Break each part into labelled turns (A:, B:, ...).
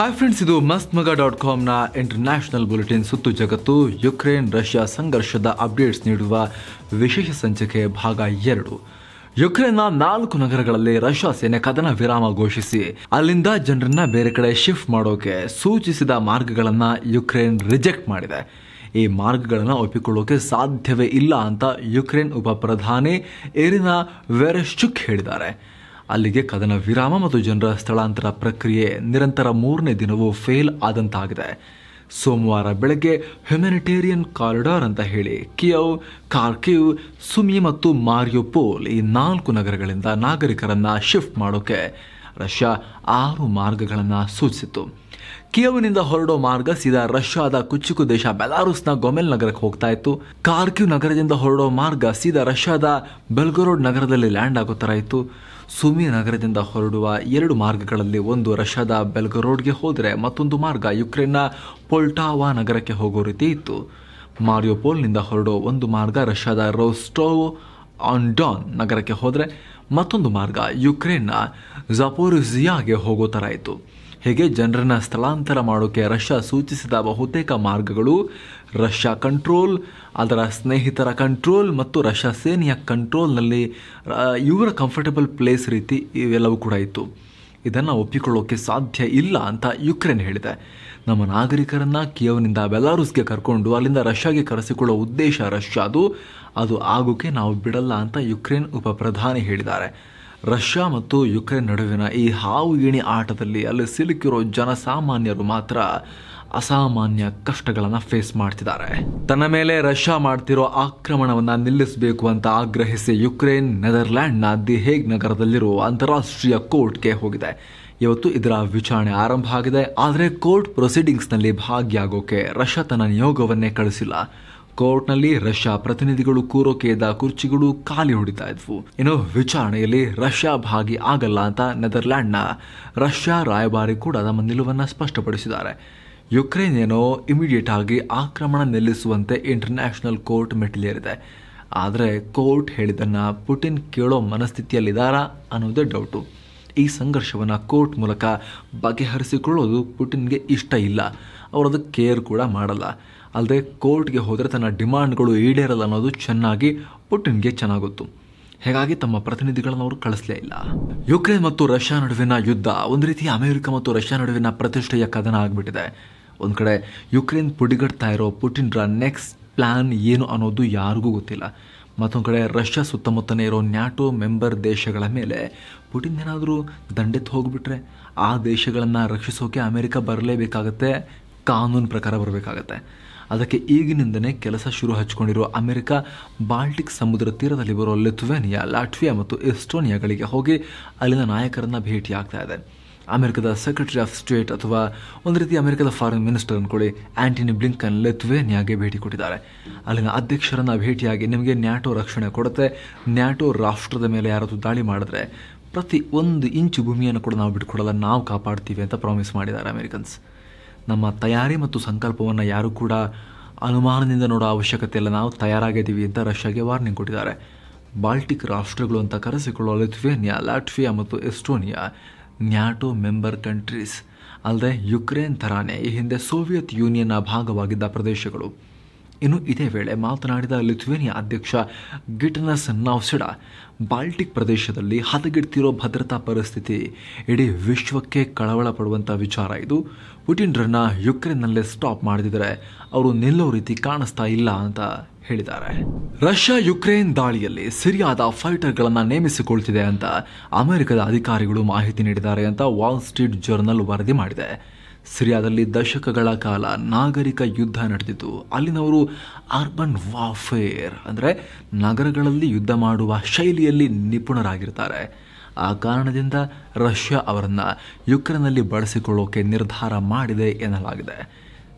A: hi friends ಇದು ಮಸ್ತ್ ಮಗ ಡಾಟ್ ಕಾಮ್ನ ಇಂಟರ್ನ್ಯಾಷನಲ್ ಬುಲೆಟಿನ್ ಸುತ್ತು ಜಗತ್ತು ಯುಕ್ರೇನ್ ರಷ್ಯಾ ಸಂಘರ್ಷದ ಅಪ್ಡೇಟ್ಸ್ ನೀಡುವ ವಿಶೇಷ ಸಂಚಿಕೆ ಭಾಗ ಎರಡು ಯುಕ್ರೇನ್ನ ನಾಲ್ಕು ನಗರಗಳಲ್ಲಿ ರಷ್ಯಾ ಸೇನೆ ಕದನ ವಿರಾಮ ಘೋಷಿಸಿ ಅಲ್ಲಿಂದ ಜನರನ್ನ ಬೇರೆ ಕಡೆ ಶಿಫ್ಟ್ ಮಾಡೋಕೆ ಸೂಚಿಸಿದ ಮಾರ್ಗಗಳನ್ನು ಯುಕ್ರೇನ್ ರಿಜೆಕ್ಟ್ ಮಾಡಿದೆ ಈ ಮಾರ್ಗಗಳನ್ನು ಒಪ್ಪಿಕೊಳ್ಳೋಕೆ ಸಾಧ್ಯವೇ ಇಲ್ಲ ಅಂತ ಯುಕ್ರೇನ್ ಉಪ ಪ್ರಧಾನಿ ಎರಿನಾ ವೆರೆಶ್ಚುಕ್ ಹೇಳಿದ್ದಾರೆ ಅಲ್ಲಿಗೆ ಕದನ ವಿರಾಮ ಮತ್ತು ಜನರ ಸ್ಥಳಾಂತರ ಪ್ರಕ್ರಿಯೆ ನಿರಂತರ ಮೂರನೇ ದಿನವೂ ಫೇಲ್ ಆದಂತಾಗಿದೆ ಸೋಮವಾರ ಬೆಳಗ್ಗೆ ಹ್ಯುಮ್ಯಾನಿಟೇರಿಯನ್ ಕಾರಿಡಾರ್ ಅಂತ ಹೇಳಿ ಕಿಯವ್ ಕಾರ್ಕಿವ್ ಸುಮಿ ಮತ್ತು ಮಾರಿಯೋಪೋಲ್ ಈ ನಾಲ್ಕು ನಗರಗಳಿಂದ ನಾಗರಿಕರನ್ನು ಶಿಫ್ಟ್ ಮಾಡೋಕೆ ರಷ್ಯಾ ಆರು ಮಾರ್ಗಗಳನ್ನು ಸೂಚಿಸಿತ್ತು ಕಿಯವನಿಂದ ಹೊರಡೋ ಮಾರ್ಗ ಸೀದಾ ರಷ್ಯಾದ ಕುಚ್ಚುಕು ದೇಶ ಬೆಲಾರುಸ್ನ ಗೊಮೆಲ್ ನಗರಕ್ಕೆ ಹೋಗ್ತಾ ಇತ್ತು ಕಾರ್ಕಿವ್ ನಗರದಿಂದ ಹೊರಡೋ ಮಾರ್ಗ ಸೀದಾ ರಷ್ಯಾದ ಬೆಲ್ಗೊರೋಡ್ ನಗರದಲ್ಲಿ ಲ್ಯಾಂಡ್ ಆಗೋ ಥರ ಇತ್ತು ಸುಮಿ ನಗರದಿಂದ ಹೊರಡುವ ಎರಡು ಮಾರ್ಗಗಳಲ್ಲಿ ಒಂದು ರಷ್ಯಾದ ಬೆಲ್ಗರೋಡ್ಗೆ ಹೋದರೆ ಮತ್ತೊಂದು ಮಾರ್ಗ ಯುಕ್ರೇನ್ನ ಪೊಲ್ಟಾವಾ ನಗರಕ್ಕೆ ಹೋಗೋ ರೀತಿ ಇತ್ತು ಮಾರಿಯೋಪೋಲ್ನಿಂದ ಹೊರಡೋ ಒಂದು ಮಾರ್ಗ ರಷ್ಯಾದ ರೋಸ್ಟೋವ್ ಆನ್ ಡಾನ್ ನಗರಕ್ಕೆ ಹೋದರೆ ಮತ್ತೊಂದು ಮಾರ್ಗ ಯುಕ್ರೇನ್ನ ಜಪೋರಿಸಿಯಾಗೆ ಹೋಗೋ ಥರ ಇತ್ತು ಹೇಗೆ ಜನರನ್ನು ಸ್ಥಳಾಂತರ ಮಾಡೋಕ್ಕೆ ರಷ್ಯಾ ಸೂಚಿಸಿದ ಬಹುತೇಕ ಮಾರ್ಗಗಳು ರಷ್ಯಾ ಕಂಟ್ರೋಲ್ ಅದರ ಸ್ನೇಹಿತರ ಕಂಟ್ರೋಲ್ ಮತ್ತು ರಷ್ಯಾ ಸೇನೆಯ ಕಂಟ್ರೋಲ್ನಲ್ಲಿ ಇವರ ಕಂಫರ್ಟಬಲ್ ಪ್ಲೇಸ್ ರೀತಿ ಇವೆಲ್ಲವೂ ಕೂಡ ಇತ್ತು ಇದನ್ನು ಒಪ್ಪಿಕೊಳ್ಳೋಕ್ಕೆ ಸಾಧ್ಯ ಇಲ್ಲ ಅಂತ ಯುಕ್ರೇನ್ ಹೇಳಿದೆ ನಮ್ಮ ನಾಗರಿಕರನ್ನು ಕಿಯವನಿಂದ ಬೆಲಾರೂಸ್ಗೆ ಕರ್ಕೊಂಡು ಅಲ್ಲಿಂದ ರಷ್ಯಾಗೆ ಕರೆಸಿಕೊಳ್ಳೋ ಉದ್ದೇಶ ರಷ್ಯಾದು ಅದು ಆಗೋಕ್ಕೆ ನಾವು ಬಿಡಲ್ಲ ಅಂತ ಯುಕ್ರೇನ್ ಉಪ ಪ್ರಧಾನಿ ಹೇಳಿದ್ದಾರೆ ರಷ್ಯಾ ಮತ್ತು ಯುಕ್ರೇನ್ ನಡುವಿನ ಈ ಹಾವು ಗಿಣಿ ಆಟದಲ್ಲಿ ಅಲ್ಲಿ ಸಿಲುಕಿರೋ ಜನಸಾಮಾನ್ಯರು ಮಾತ್ರ ಅಸಾಮಾನ್ಯ ಕಷ್ಟಗಳನ್ನು ಫೇಸ್ ಮಾಡ್ತಿದ್ದಾರೆ ತನ್ನ ಮೇಲೆ ರಷ್ಯಾ ಮಾಡ್ತಿರೋ ಆಕ್ರಮಣವನ್ನು ನಿಲ್ಲಿಸಬೇಕು ಅಂತ ಆಗ್ರಹಿಸಿ ಯುಕ್ರೇನ್ ನೆದರ್ಲ್ಯಾಂಡ್ನ ದಿ ಹೇಗ್ ನಗರದಲ್ಲಿರುವ ಅಂತಾರಾಷ್ಟ್ರೀಯ ಕೋರ್ಟ್ಗೆ ಹೋಗಿದೆ ಇವತ್ತು ಇದರ ವಿಚಾರಣೆ ಆರಂಭ ಆಗಿದೆ ಆದರೆ ಕೋರ್ಟ್ ನಲ್ಲಿ ಭಾಗಿಯಾಗೋಕೆ ರಷ್ಯಾ ತನ್ನ ನಿಯೋಗವನ್ನೇ ಕಳಿಸಿಲ್ಲ ಕೋರ್ಟ್ನಲ್ಲಿ ರಷ್ಯಾ ಪ್ರತಿನಿಧಿಗಳು ಇದ್ದ ಕುರ್ಚಿಗಳು ಖಾಲಿ ಹೊಡಿತಾ ಇದ್ವು ಇನ್ನು ವಿಚಾರಣೆಯಲ್ಲಿ ರಷ್ಯಾ ಭಾಗಿ ಆಗಲ್ಲ ಅಂತ ನೆದರ್ಲ್ಯಾಂಡ್ನ ರಷ್ಯಾ ರಾಯಭಾರಿ ಕೂಡ ತಮ್ಮ ನಿಲುವನ್ನು ಸ್ಪಷ್ಟಪಡಿಸಿದ್ದಾರೆ ಯುಕ್ರೇನ್ ಏನೋ ಇಮಿಡಿಯೇಟ್ ಆಗಿ ಆಕ್ರಮಣ ನಿಲ್ಲಿಸುವಂತೆ ಇಂಟರ್ನ್ಯಾಷನಲ್ ಕೋರ್ಟ್ ಮೆಟ್ಟಿಲೇರಿದೆ ಆದರೆ ಕೋರ್ಟ್ ಹೇಳಿದನ್ನ ಪುಟಿನ್ ಕೇಳೋ ಮನಸ್ಥಿತಿಯಲ್ಲಿದ್ದಾರಾ ಅನ್ನೋದೇ ಡೌಟು ಈ ಸಂಘರ್ಷವನ್ನು ಕೋರ್ಟ್ ಮೂಲಕ ಬಗೆಹರಿಸಿಕೊಳ್ಳೋದು ಪುಟಿನ್ಗೆ ಇಷ್ಟ ಇಲ್ಲ ಅವರದು ಕೇರ್ ಕೂಡ ಮಾಡಲ್ಲ ಅಲ್ಲದೆ ಕೋರ್ಟ್ಗೆ ಹೋದರೆ ತನ್ನ ಡಿಮಾಂಡ್ಗಳು ಈಡೇರಲ್ಲ ಅನ್ನೋದು ಚೆನ್ನಾಗಿ ಪುಟಿನ್ಗೆ ಚೆನ್ನಾಗೊತ್ತು ಹೀಗಾಗಿ ತಮ್ಮ ಪ್ರತಿನಿಧಿಗಳನ್ನು ಅವರು ಕಳಿಸಲೇ ಇಲ್ಲ ಯುಕ್ರೇನ್ ಮತ್ತು ರಷ್ಯಾ ನಡುವಿನ ಯುದ್ಧ ಒಂದು ರೀತಿ ಅಮೆರಿಕ ಮತ್ತು ರಷ್ಯಾ ನಡುವಿನ ಪ್ರತಿಷ್ಠೆಯ ಕದನ ಆಗಿಬಿಟ್ಟಿದೆ ಒಂದು ಕಡೆ ಯುಕ್ರೇನ್ ಪುಡಿಗಡ್ತಾ ಇರೋ ಪುಟಿನ್ರ ನೆಕ್ಸ್ಟ್ ಪ್ಲ್ಯಾನ್ ಏನು ಅನ್ನೋದು ಯಾರಿಗೂ ಗೊತ್ತಿಲ್ಲ ಮತ್ತೊಂದು ಕಡೆ ರಷ್ಯಾ ಸುತ್ತಮುತ್ತನೇ ಇರೋ ನ್ಯಾಟೋ ಮೆಂಬರ್ ದೇಶಗಳ ಮೇಲೆ ಪುಟಿನ್ ಏನಾದರೂ ದಂಡೆತ್ತು ಹೋಗಿಬಿಟ್ರೆ ಆ ದೇಶಗಳನ್ನು ರಕ್ಷಿಸೋಕೆ ಅಮೆರಿಕ ಬರಲೇಬೇಕಾಗತ್ತೆ ಕಾನೂನು ಪ್ರಕಾರ ಬರಬೇಕಾಗತ್ತೆ ಅದಕ್ಕೆ ಈಗಿನಿಂದಲೇ ಕೆಲಸ ಶುರು ಹಚ್ಚಿಕೊಂಡಿರುವ ಅಮೆರಿಕ ಬಾಲ್ಟಿಕ್ ಸಮುದ್ರ ತೀರದಲ್ಲಿ ಬರುವ ಲಿಥುವೇನಿಯಾ ಲಾಟ್ವಿಯಾ ಮತ್ತು ಎಸ್ಟೋನಿಯಾಗಳಿಗೆ ಹೋಗಿ ಅಲ್ಲಿನ ನಾಯಕರನ್ನು ಭೇಟಿಯಾಗ್ತಾ ಇದೆ ಅಮೆರಿಕದ ಸೆಕ್ರೆಟರಿ ಆಫ್ ಸ್ಟೇಟ್ ಅಥವಾ ಒಂದು ರೀತಿ ಅಮೆರಿಕದ ಫಾರಿನ್ ಮಿನಿಸ್ಟರ್ ಅಂದ್ಕೊಳ್ಳಿ ಆ್ಯಂಟನಿ ಬ್ಲಿಂಕನ್ ಲೆತ್ವೇನಿಯಾಗೆ ಭೇಟಿ ಕೊಟ್ಟಿದ್ದಾರೆ ಅಲ್ಲಿನ ಅಧ್ಯಕ್ಷರನ್ನು ಭೇಟಿಯಾಗಿ ನಿಮಗೆ ನ್ಯಾಟೋ ರಕ್ಷಣೆ ಕೊಡುತ್ತೆ ನ್ಯಾಟೋ ರಾಷ್ಟ್ರದ ಮೇಲೆ ಯಾರಾದರೂ ದಾಳಿ ಮಾಡಿದ್ರೆ ಪ್ರತಿ ಒಂದು ಇಂಚು ಭೂಮಿಯನ್ನು ಕೂಡ ನಾವು ಬಿಟ್ಕೊಡಲ್ಲ ನಾವು ಕಾಪಾಡ್ತೀವಿ ಅಂತ ಪ್ರಾಮಿಸ್ ಮಾಡಿದ್ದಾರೆ ಅಮೆರಿಕನ್ಸ್ ನಮ್ಮ ತಯಾರಿ ಮತ್ತು ಸಂಕಲ್ಪವನ್ನು ಯಾರೂ ಕೂಡ ಅನುಮಾನದಿಂದ ನೋಡೋ ಅವಶ್ಯಕತೆ ಇಲ್ಲ ನಾವು ತಯಾರಾಗಿದ್ದೀವಿ ಅಂತ ರಷ್ಯಾಗೆ ವಾರ್ನಿಂಗ್ ಕೊಟ್ಟಿದ್ದಾರೆ ಬಾಲ್ಟಿಕ್ ರಾಷ್ಟ್ರಗಳು ಅಂತ ಕರೆಸಿಕೊಳ್ಳುವ ಲಿಥ್ವೇನಿಯಾ ಲಾಟ್ವಿಯಾ ಮತ್ತು ಎಸ್ಟೋನಿಯಾ ನ್ಯಾಟೋ ಮೆಂಬರ್ ಕಂಟ್ರೀಸ್ ಅಲ್ಲದೆ ಯುಕ್ರೇನ್ ಥರಾನೇ ಈ ಹಿಂದೆ ಸೋವಿಯತ್ ಯೂನಿಯನ್ನ ಭಾಗವಾಗಿದ್ದ ಪ್ರದೇಶಗಳು ಇನ್ನು ಇದೇ ವೇಳೆ ಮಾತನಾಡಿದ ಲಿಥುವೇನಿಯಾ ಅಧ್ಯಕ್ಷ ಗಿಟನಸ್ ನೌಸಿಡ ಬಾಲ್ಟಿಕ್ ಪ್ರದೇಶದಲ್ಲಿ ಹದಗೆಡ್ತಿರೋ ಭದ್ರತಾ ಪರಿಸ್ಥಿತಿ ಇಡೀ ವಿಶ್ವಕ್ಕೆ ಕಳವಳ ಪಡುವಂಥ ವಿಚಾರ ಇದು ಪುಟಿನ್ರನ್ನ ಯುಕ್ರೇನ್ನಲ್ಲೇ ಸ್ಟಾಪ್ ಮಾಡಿದರೆ ಅವರು ನಿಲ್ಲೋ ರೀತಿ ಕಾಣಿಸ್ತಾ ಇಲ್ಲ ಅಂತ ಹೇಳಿದ್ದಾರೆ ರಷ್ಯಾ ಯುಕ್ರೇನ್ ದಾಳಿಯಲ್ಲಿ ಸಿರಿಯಾದ ಫೈಟರ್ಗಳನ್ನು ನೇಮಿಸಿಕೊಳ್ತಿದೆ ಅಂತ ಅಮೆರಿಕದ ಅಧಿಕಾರಿಗಳು ಮಾಹಿತಿ ನೀಡಿದ್ದಾರೆ ಅಂತ ವಾಲ್ ಸ್ಟ್ರೀಟ್ ಜರ್ನಲ್ ವರದಿ ಮಾಡಿದೆ ಸಿರಿಯಾದಲ್ಲಿ ದಶಕಗಳ ಕಾಲ ನಾಗರಿಕ ಯುದ್ಧ ನಡೆದಿತು ಅಲ್ಲಿನವರು ಅರ್ಬನ್ ವಾಫೇರ್ ಅಂದರೆ ನಗರಗಳಲ್ಲಿ ಯುದ್ಧ ಮಾಡುವ ಶೈಲಿಯಲ್ಲಿ ನಿಪುಣರಾಗಿರ್ತಾರೆ ಆ ಕಾರಣದಿಂದ ರಷ್ಯಾ ಅವರನ್ನು ಯುಕ್ರೇನಲ್ಲಿ ಬಳಸಿಕೊಳ್ಳೋಕೆ ನಿರ್ಧಾರ ಮಾಡಿದೆ ಎನ್ನಲಾಗಿದೆ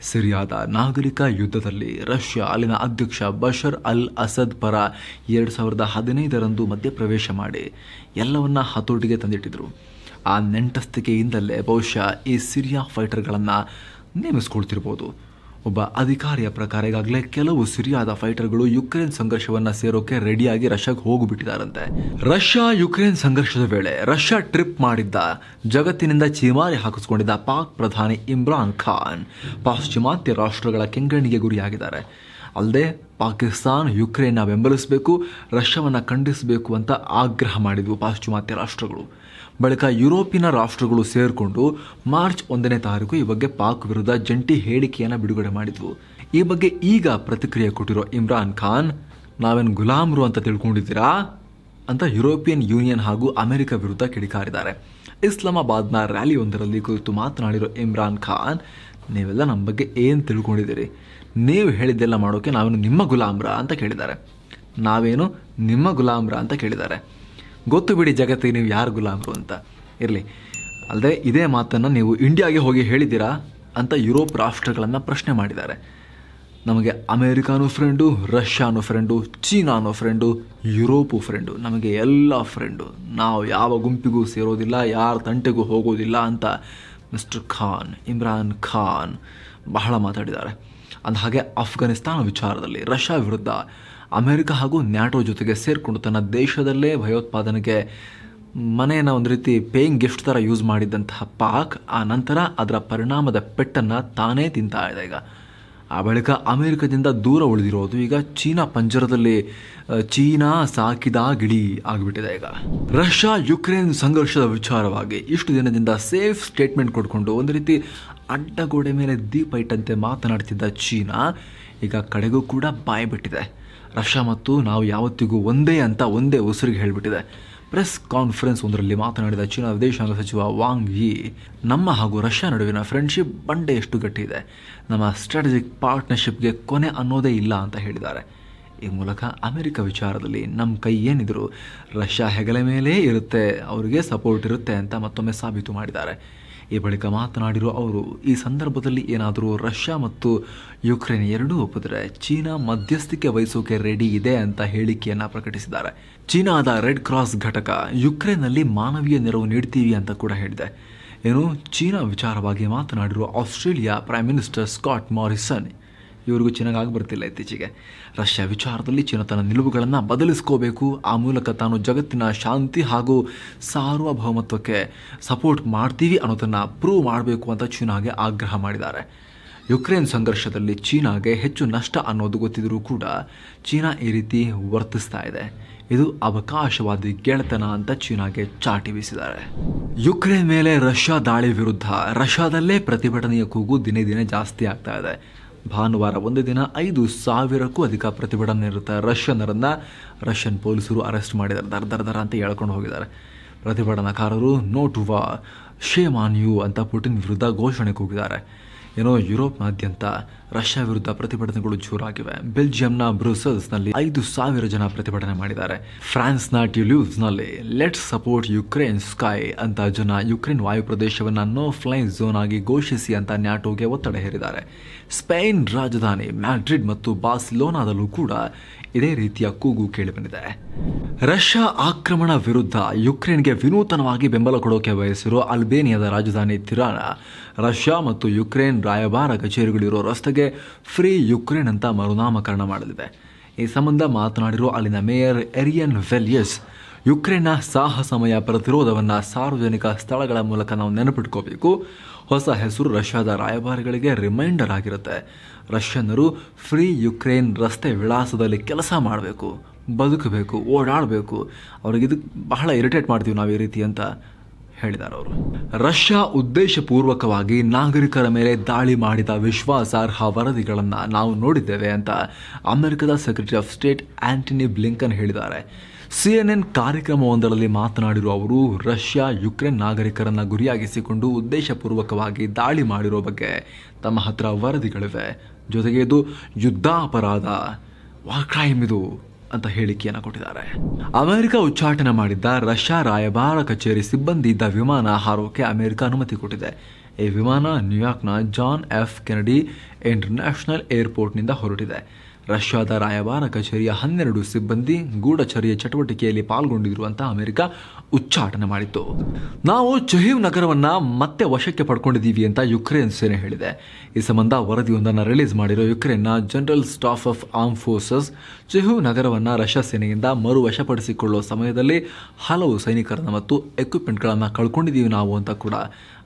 A: ಸಿರಿಯಾದ ನಾಗರಿಕ ಯುದ್ಧದಲ್ಲಿ ರಷ್ಯಾ ಅಲ್ಲಿನ ಅಧ್ಯಕ್ಷ ಬಷರ್ ಅಲ್ ಅಸದ್ ಪರ ಎರಡು ಸಾವಿರದ ಹದಿನೈದರಂದು ಮಧ್ಯಪ್ರವೇಶ ಮಾಡಿ ಎಲ್ಲವನ್ನ ಹತೋಟಿಗೆ ತಂದಿಟ್ಟಿದ್ರು ಆ ನೆಂಟಸ್ತಿಕೆಯಿಂದಲೇ ಬಹುಶಃ ಈ ಸಿರಿಯಾ ಫೈಟರ್ಗಳನ್ನು ನೇಮಿಸ್ಕೊಳ್ತಿರ್ಬೋದು ಒಬ್ಬ ಅಧಿಕಾರಿಯ ಪ್ರಕಾರ ಈಗಾಗಲೇ ಕೆಲವು ಸಿರಿಯಾದ ಫೈಟರ್ಗಳು ಯುಕ್ರೇನ್ ಸಂಘರ್ಷವನ್ನು ಸೇರೋಕೆ ರೆಡಿಯಾಗಿ ರಷ್ಯಾಗೆ ಹೋಗಿಬಿಟ್ಟಿದ್ದಾರಂತೆ ರಷ್ಯಾ ಯುಕ್ರೇನ್ ಸಂಘರ್ಷದ ವೇಳೆ ರಷ್ಯಾ ಟ್ರಿಪ್ ಮಾಡಿದ್ದ ಜಗತ್ತಿನಿಂದ ಚೀಮಾರಿ ಹಾಕಿಸ್ಕೊಂಡಿದ್ದ ಪಾಕ್ ಪ್ರಧಾನಿ ಇಮ್ರಾನ್ ಖಾನ್ ಪಾಶ್ಚಿಮಾತ್ಯ ರಾಷ್ಟ್ರಗಳ ಕೆಂಗಣ್ಣಿಗೆ ಗುರಿಯಾಗಿದ್ದಾರೆ ಅಲ್ಲದೆ ಪಾಕಿಸ್ತಾನ್ ಯುಕ್ರೇನ್ನ ಬೆಂಬಲಿಸಬೇಕು ರಷ್ಯಾವನ್ನು ಖಂಡಿಸಬೇಕು ಅಂತ ಆಗ್ರಹ ಮಾಡಿದ್ವು ಪಾಶ್ಚಿಮಾತ್ಯ ರಾಷ್ಟ್ರಗಳು ಬಳಿಕ ಯುರೋಪಿನ ರಾಷ್ಟ್ರಗಳು ಸೇರಿಕೊಂಡು ಮಾರ್ಚ್ ಒಂದನೇ ತಾರೀಕು ಈ ಬಗ್ಗೆ ಪಾಕ್ ವಿರುದ್ಧ ಜಂಟಿ ಹೇಳಿಕೆಯನ್ನು ಬಿಡುಗಡೆ ಮಾಡಿದ್ವು ಈ ಬಗ್ಗೆ ಈಗ ಪ್ರತಿಕ್ರಿಯೆ ಕೊಟ್ಟಿರೋ ಇಮ್ರಾನ್ ಖಾನ್ ನಾವೇನು ಗುಲಾಮ್ರು ಅಂತ ತಿಳ್ಕೊಂಡಿದ್ದೀರಾ ಅಂತ ಯುರೋಪಿಯನ್ ಯೂನಿಯನ್ ಹಾಗೂ ಅಮೆರಿಕ ವಿರುದ್ಧ ಕಿಡಿಕಾರಿದ್ದಾರೆ ಇಸ್ಲಾಮಾಬಾದ್ನ ರ್ಯಾಲಿಯೊಂದರಲ್ಲಿ ಕುರಿತು ಮಾತನಾಡಿರೋ ಇಮ್ರಾನ್ ಖಾನ್ ನೀವೆಲ್ಲ ನಮ್ಮ ಬಗ್ಗೆ ಏನು ತಿಳ್ಕೊಂಡಿದ್ದೀರಿ ನೀವು ಹೇಳಿದ್ದೆಲ್ಲ ಮಾಡೋಕೆ ನಾವೇನು ನಿಮ್ಮ ಗುಲಾಮ್ರ ಅಂತ ಕೇಳಿದ್ದಾರೆ ನಾವೇನು ನಿಮ್ಮ ಗುಲಾಮ್ರ ಅಂತ ಕೇಳಿದ್ದಾರೆ ಗೊತ್ತು ಬಿಡಿ ಜಗತ್ತಿಗೆ ನೀವು ಯಾರು ಗುಲಾಮರು ಅಂತ ಇರಲಿ ಅಲ್ಲದೆ ಇದೇ ಮಾತನ್ನು ನೀವು ಇಂಡಿಯಾಗೆ ಹೋಗಿ ಹೇಳಿದ್ದೀರಾ ಅಂತ ಯುರೋಪ್ ರಾಷ್ಟ್ರಗಳನ್ನು ಪ್ರಶ್ನೆ ಮಾಡಿದ್ದಾರೆ ನಮಗೆ ಅಮೇರಿಕಾನು ಫ್ರೆಂಡು ರಷ್ಯಾನು ಫ್ರೆಂಡು ಚೀನಾನು ಫ್ರೆಂಡು ಯುರೋಪು ಫ್ರೆಂಡು ನಮಗೆ ಎಲ್ಲ ಫ್ರೆಂಡು ನಾವು ಯಾವ ಗುಂಪಿಗೂ ಸೇರೋದಿಲ್ಲ ಯಾರ ತಂಟೆಗೂ ಹೋಗೋದಿಲ್ಲ ಅಂತ ಮಿಸ್ಟರ್ ಖಾನ್ ಇಮ್ರಾನ್ ಖಾನ್ ಬಹಳ ಮಾತಾಡಿದ್ದಾರೆ ಅಂದ ಹಾಗೆ ಅಫ್ಘಾನಿಸ್ತಾನ ವಿಚಾರದಲ್ಲಿ ರಷ್ಯಾ ವಿರುದ್ಧ ಅಮೆರಿಕ ಹಾಗೂ ನ್ಯಾಟೋ ಜೊತೆಗೆ ಸೇರಿಕೊಂಡು ತನ್ನ ದೇಶದಲ್ಲೇ ಭಯೋತ್ಪಾದನೆಗೆ ಮನೆಯನ್ನು ಒಂದು ರೀತಿ ಪೇಯಿಂಗ್ ಗಿಫ್ಟ್ ಥರ ಯೂಸ್ ಮಾಡಿದ್ದಂತಹ ಪಾಕ್ ಆ ನಂತರ ಅದರ ಪರಿಣಾಮದ ಪೆಟ್ಟನ್ನು ತಾನೇ ತಿಂತಾ ಇದೆ ಈಗ ಆ ಬಳಿಕ ಅಮೆರಿಕದಿಂದ ದೂರ ಉಳಿದಿರೋದು ಈಗ ಚೀನಾ ಪಂಜರದಲ್ಲಿ ಚೀನಾ ಸಾಕಿದ ಗಿಳಿ ಆಗಿಬಿಟ್ಟಿದೆ ಈಗ ರಷ್ಯಾ ಯುಕ್ರೇನ್ ಸಂಘರ್ಷದ ವಿಚಾರವಾಗಿ ಇಷ್ಟು ದಿನದಿಂದ ಸೇಫ್ ಸ್ಟೇಟ್ಮೆಂಟ್ ಕೊಡ್ಕೊಂಡು ಒಂದು ರೀತಿ ಅಡ್ಡಗೋಡೆ ಮೇಲೆ ದೀಪ ಇಟ್ಟಂತೆ ಮಾತನಾಡ್ತಿದ್ದ ಚೀನಾ ಈಗ ಕಡೆಗೂ ಕೂಡ ಬಾಯ್ಬಿಟ್ಟಿದೆ ರಷ್ಯಾ ಮತ್ತು ನಾವು ಯಾವತ್ತಿಗೂ ಒಂದೇ ಅಂತ ಒಂದೇ ಉಸಿರಿಗೆ ಹೇಳಿಬಿಟ್ಟಿದೆ ಪ್ರೆಸ್ ಕಾನ್ಫರೆನ್ಸ್ ಒಂದರಲ್ಲಿ ಮಾತನಾಡಿದ ಚೀನಾ ವಿದೇಶಾಂಗ ಸಚಿವ ವಾಂಗ್ ಯಿ ನಮ್ಮ ಹಾಗೂ ರಷ್ಯಾ ನಡುವಿನ ಫ್ರೆಂಡ್ಶಿಪ್ ಬಂಡೆ ಎಷ್ಟು ಗಟ್ಟಿ ಇದೆ ನಮ್ಮ ಸ್ಟ್ರಾಟಜಿಕ್ ಪಾರ್ಟ್ನರ್ಶಿಪ್ಗೆ ಕೊನೆ ಅನ್ನೋದೇ ಇಲ್ಲ ಅಂತ ಹೇಳಿದ್ದಾರೆ ಈ ಮೂಲಕ ಅಮೆರಿಕ ವಿಚಾರದಲ್ಲಿ ನಮ್ಮ ಕೈ ಏನಿದ್ರು ರಷ್ಯಾ ಹೆಗಲ ಮೇಲೇ ಇರುತ್ತೆ ಅವರಿಗೆ ಸಪೋರ್ಟ್ ಇರುತ್ತೆ ಅಂತ ಮತ್ತೊಮ್ಮೆ ಸಾಬೀತು ಮಾಡಿದ್ದಾರೆ ಈ ಬಳಿಕ ಮಾತನಾಡಿರುವ ಅವರು ಈ ಸಂದರ್ಭದಲ್ಲಿ ಏನಾದರೂ ರಷ್ಯಾ ಮತ್ತು ಯುಕ್ರೇನ್ ಎರಡೂ ಒಪ್ಪಿದರೆ ಚೀನಾ ಮಧ್ಯಸ್ಥಿಕೆ ವಹಿಸೋಕೆ ರೆಡಿ ಇದೆ ಅಂತ ಹೇಳಿಕೆಯನ್ನ ಪ್ರಕಟಿಸಿದ್ದಾರೆ ಚೀನಾದ ರೆಡ್ ಕ್ರಾಸ್ ಘಟಕ ಯುಕ್ರೇನ್ನಲ್ಲಿ ಮಾನವೀಯ ನೆರವು ನೀಡ್ತೀವಿ ಅಂತ ಕೂಡ ಹೇಳಿದೆ ಏನು ಚೀನಾ ವಿಚಾರವಾಗಿ ಮಾತನಾಡಿರುವ Australia prime minister Scott Morrison ಇವ್ರಿಗೂ ಚೆನ್ನಾಗಿ ಬರ್ತಿಲ್ಲ ಇತ್ತೀಚೆಗೆ ರಷ್ಯಾ ವಿಚಾರದಲ್ಲಿ ಚೀನಾ ತನ್ನ ನಿಲುವುಗಳನ್ನು ಬದಲಿಸ್ಕೋಬೇಕು ಆ ಮೂಲಕ ತಾನು ಜಗತ್ತಿನ ಶಾಂತಿ ಹಾಗೂ ಸಾರ್ವಭೌಮತ್ವಕ್ಕೆ ಸಪೋರ್ಟ್ ಮಾಡ್ತೀವಿ ಅನ್ನೋದನ್ನು ಪ್ರೂವ್ ಮಾಡಬೇಕು ಅಂತ ಚೀನಾಗೆ ಆಗ್ರಹ ಮಾಡಿದ್ದಾರೆ ಯುಕ್ರೇನ್ ಸಂಘರ್ಷದಲ್ಲಿ ಚೀನಾಗೆ ಹೆಚ್ಚು ನಷ್ಟ ಅನ್ನೋದು ಗೊತ್ತಿದ್ದರೂ ಕೂಡ ಚೀನಾ ಈ ರೀತಿ ವರ್ತಿಸ್ತಾ ಇದೆ ಇದು ಅವಕಾಶವಾದಿ ಗೆಳೆತನ ಅಂತ ಚೀನಾಗೆ ಚಾಟಿ ಬೀಸಿದ್ದಾರೆ ಯುಕ್ರೇನ್ ಮೇಲೆ ರಷ್ಯಾ ದಾಳಿ ವಿರುದ್ಧ ರಷ್ಯಾದಲ್ಲೇ ಪ್ರತಿಭಟನೆಯ ಕೂಗು ದಿನೇ ದಿನೇ ಜಾಸ್ತಿ ಆಗ್ತಾ ಇದೆ ಭಾನುವಾರ ಒಂದು ದಿನ ಐದು ಸಾವಿರಕ್ಕೂ ಅಧಿಕ ಪ್ರತಿಭಟನೆ ಇರುತ್ತೆ ರಷ್ಯನ್ನರನ್ನು ರಷ್ಯನ್ ಪೊಲೀಸರು ಅರೆಸ್ಟ್ ಮಾಡಿದ್ದಾರೆ ದರ ದರ ದರ ಅಂತ ಹೇಳ್ಕೊಂಡು ಹೋಗಿದ್ದಾರೆ ಪ್ರತಿಭಟನಾಕಾರರು ನೋಟುವ ಶೇಮ್ ಆನ್ ಯು ಅಂತ ಪುಟಿನ್ ವಿರುದ್ಧ ಘೋಷಣೆ ಕೂಗಿದ್ದಾರೆ ಏನೋ ಯುರೋಪ್ನಾದ್ಯಂತ ರಷ್ಯಾ ವಿರುದ್ಧ ಪ್ರತಿಭಟನೆಗಳು ಜೋರಾಗಿವೆ ಬೆಲ್ಜಿಯಂನ ಬ್ರುಸೆಲ್ಸ್ನಲ್ಲಿ ಐದು ಸಾವಿರ ಜನ ಪ್ರತಿಭಟನೆ ಮಾಡಿದ್ದಾರೆ ಫ್ರಾನ್ಸ್ನ ಟ್ಯೂಲ್ಯೂಸ್ನಲ್ಲಿ ಲೆಟ್ಸ್ ಸಪೋರ್ಟ್ ಯುಕ್ರೇನ್ ಸ್ಕೈ ಅಂತ ಜನ ಯುಕ್ರೇನ್ ವಾಯು ಪ್ರದೇಶವನ್ನು ನೋ ಫ್ಲೈ ಝೋನ್ ಆಗಿ ಘೋಷಿಸಿ ಅಂತ ನ್ಯಾಟೋಗೆ ಒತ್ತಡ ಹೇರಿದ್ದಾರೆ ಸ್ಪೇನ್ ರಾಜಧಾನಿ ಮ್ಯಾಡ್ರಿಡ್ ಮತ್ತು ಬಾರ್ಸಿಲೋನಾದಲ್ಲೂ ಕೂಡ ಇದೇ ರೀತಿಯ ಕೂಗು ಕೇಳಿಬಂದಿದೆ ರಷ್ಯಾ ಆಕ್ರಮಣ ವಿರುದ್ಧ ಯುಕ್ರೇನ್ಗೆ ವಿನೂತನವಾಗಿ ಬೆಂಬಲ ಕೊಡೋಕೆ ಬಯಸಿರೋ ಅಲ್ಬೇನಿಯಾದ ರಾಜಧಾನಿ ತಿರಾನ ರಷ್ಯಾ ಮತ್ತು ಯುಕ್ರೇನ್ ರಾಯಭಾರ ಕಚೇರಿಗಳಿರೋ ರಸ್ತೆಗೆ ಫ್ರೀ ಯುಕ್ರೇನ್ ಅಂತ ಮರುನಾಮಕರಣ ಮಾಡಲಿದೆ ಈ ಸಂಬಂಧ ಮಾತನಾಡಿರೋ ಅಲ್ಲಿನ ಮೇಯರ್ ಎರಿಯನ್ ವೆಲ್ಯಸ್ ಯುಕ್ರೇನ್ನ ಸಾಹಸಮಯ ಪ್ರತಿರೋಧವನ್ನು ಸಾರ್ವಜನಿಕ ಸ್ಥಳಗಳ ಮೂಲಕ ನಾವು ನೆನಪಿಟ್ಕೋಬೇಕು ಹೊಸ ಹೆಸರು ರಷ್ಯಾದ ರಾಯಭಾರಿಗಳಿಗೆ ರಿಮೈಂಡರ್ ಆಗಿರುತ್ತೆ ರಷ್ಯನ್ನರು ಫ್ರೀ ಯುಕ್ರೇನ್ ರಸ್ತೆ ವಿಳಾಸದಲ್ಲಿ ಕೆಲಸ ಮಾಡಬೇಕು ಬದುಕಬೇಕು ಓಡಾಡಬೇಕು ಅವ್ರಿಗೆ ಇದು ಬಹಳ ಇರಿಟೇಟ್ ಮಾಡ್ತೀವಿ ನಾವು ಈ ರೀತಿ ಅಂತ ಹೇಳಿದ್ದಾರೆ ಅವರು ರಷ್ಯಾ ಉದ್ದೇಶಪೂರ್ವಕವಾಗಿ ನಾಗರಿಕರ ಮೇಲೆ ದಾಳಿ ಮಾಡಿದ ವಿಶ್ವಾಸಾರ್ಹ ವರದಿಗಳನ್ನು ನಾವು ನೋಡಿದ್ದೇವೆ ಅಂತ ಅಮೆರಿಕದ secretary of state Antony Blinken ಹೇಳಿದ್ದಾರೆ ಸಿ ಎನ್ ಎನ್ ಕಾರ್ಯಕ್ರಮವೊಂದರಲ್ಲಿ ಮಾತನಾಡಿರುವ ಅವರು ರಷ್ಯಾ ಯುಕ್ರೇನ್ ನಾಗರಿಕರನ್ನು ಗುರಿಯಾಗಿಸಿಕೊಂಡು ಉದ್ದೇಶಪೂರ್ವಕವಾಗಿ ದಾಳಿ ಮಾಡಿರುವ ಬಗ್ಗೆ ತಮ್ಮ ಹತ್ರ ವರದಿಗಳಿವೆ ಜೊತೆಗೆ ಇದು ಯುದ್ಧ ಅಪರಾಧ ಇದು ಅಂತ ಹೇಳಿಕೆಯನ್ನು ಕೊಟ್ಟಿದ್ದಾರೆ ಅಮೆರಿಕ ಉಚ್ಚಾಟನೆ ಮಾಡಿದ್ದ ರಷ್ಯಾ ರಾಯಭಾರ ಕಚೇರಿ ಸಿಬ್ಬಂದಿ ಇದ್ದ ವಿಮಾನ ಹಾರೋಕೆ ಅಮೆರಿಕ ಅನುಮತಿ ಕೊಟ್ಟಿದೆ ಈ ವಿಮಾನ ನ್ಯೂಯಾರ್ಕ್ನ ಜಾನ್ ಎಫ್ ಕೆನಡಿ ಇಂಟರ್ನ್ಯಾಷನಲ್ ಏರ್ಪೋರ್ಟ್ನಿಂದ ಹೊರಟಿದೆ ರಷ್ಯಾದ ರಾಯಭಾರ ಕಚೇರಿಯ ಹನ್ನೆರಡು ಸಿಬ್ಬಂದಿ ಗೂಢಚರ್ಯ ಚಟುವಟಿಕೆಯಲ್ಲಿ ಪಾಲ್ಗೊಂಡಿರುವಂತಹ ಅಮೆರಿಕ ಉಚ್ಚಾಟನೆ ಮಾಡಿತ್ತು ನಾವು ಚಹೀವ್ ನಗರವನ್ನು ಮತ್ತೆ ವಶಕ್ಕೆ ಪಡ್ಕೊಂಡಿದ್ದೀವಿ ಅಂತ ಯುಕ್ರೇನ್ ಸೇನೆ ಹೇಳಿದೆ ಈ ಸಂಬಂಧ ವರದಿಯೊಂದನ್ನು ರಿಲೀಸ್ ಮಾಡಿರೋ ಯುಕ್ರೇನ್ನ general staff of arm forces ಚೆಹೀವ್ ನಗರವನ್ನು ರಷ್ಯಾ ಸೇನೆಯಿಂದ ಮರು ವಶಪಡಿಸಿಕೊಳ್ಳುವ ಸಮಯದಲ್ಲಿ ಹಲವು ಸೈನಿಕರನ್ನು ಮತ್ತು ಎಕ್ವಿಪ್ಮೆಂಟ್ಗಳನ್ನು ಕಳ್ಕೊಂಡಿದ್ದೀವಿ ನಾವು ಅಂತ ಕೂಡ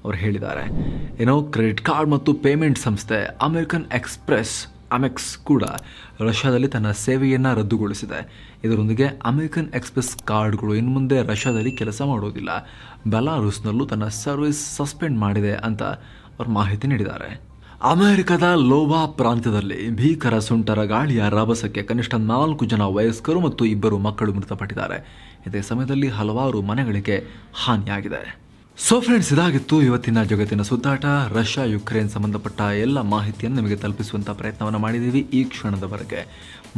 A: ಅವರು ಹೇಳಿದ್ದಾರೆ ಏನೋ ಕ್ರೆಡಿಟ್ ಕಾರ್ಡ್ ಮತ್ತು ಪೇಮೆಂಟ್ ಸಂಸ್ಥೆ ಅಮೆರಿಕನ್ ಎಕ್ಸ್ಪ್ರೆಸ್ ಅಮೆಕ್ಸ್ ಕೂಡ ರಷ್ಯಾದಲ್ಲಿ ತನ್ನ ಸೇವೆಯನ್ನು ರದ್ದುಗೊಳಿಸಿದೆ ಇದರೊಂದಿಗೆ ಅಮೆರಿಕನ್ ಎಕ್ಸ್ಪ್ರೆಸ್ ಕಾರ್ಡ್ಗಳು ಇನ್ನು ಮುಂದೆ ರಷ್ಯಾದಲ್ಲಿ ಕೆಲಸ ಮಾಡೋದಿಲ್ಲ ಬೆಲಾರೂಸ್ನಲ್ಲೂ ತನ್ನ ಸರ್ವಿಸ್ ಸಸ್ಪೆಂಡ್ ಮಾಡಿದೆ ಅಂತ ಅವರು ಮಾಹಿತಿ ನೀಡಿದ್ದಾರೆ ಅಮೆರಿಕದ ಲೋಬಾ ಪ್ರಾಂತ್ಯದಲ್ಲಿ ಭೀಕರ ಸುಂಟರ ಗಾಳಿಯ ರಭಸಕ್ಕೆ ಕನಿಷ್ಠ ನಾಲ್ಕು ಜನ ವಯಸ್ಕರು ಮತ್ತು ಇಬ್ಬರು ಮಕ್ಕಳು ಮೃತಪಟ್ಟಿದ್ದಾರೆ ಇದೇ ಸಮಯದಲ್ಲಿ ಹಲವಾರು ಮನೆಗಳಿಗೆ ಹಾನಿಯಾಗಿದೆ ಸೊ ಫ್ರೆಂಡ್ಸ್ ಇದಾಗಿತ್ತು ಇವತ್ತಿನ ಜಗತ್ತಿನ ಸುದ್ದಾಟ ರಷ್ಯಾ ಯುಕ್ರೇನ್ ಸಂಬಂಧಪಟ್ಟ ಎಲ್ಲ ಮಾಹಿತಿಯನ್ನು ನಿಮಗೆ ತಲುಪಿಸುವಂಥ ಪ್ರಯತ್ನವನ್ನು ಮಾಡಿದ್ದೀವಿ ಈ ಕ್ಷಣದವರೆಗೆ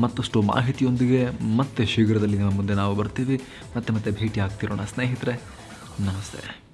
A: ಮತ್ತಷ್ಟು ಮಾಹಿತಿಯೊಂದಿಗೆ ಮತ್ತೆ ಶೀಘ್ರದಲ್ಲಿ ನಿಮ್ಮ ಮುಂದೆ ನಾವು ಬರ್ತೀವಿ ಮತ್ತೆ ಮತ್ತೆ ಭೇಟಿ ಆಗ್ತಿರೋಣ ಸ್ನೇಹಿತರೆ ನಮಸ್ತೆ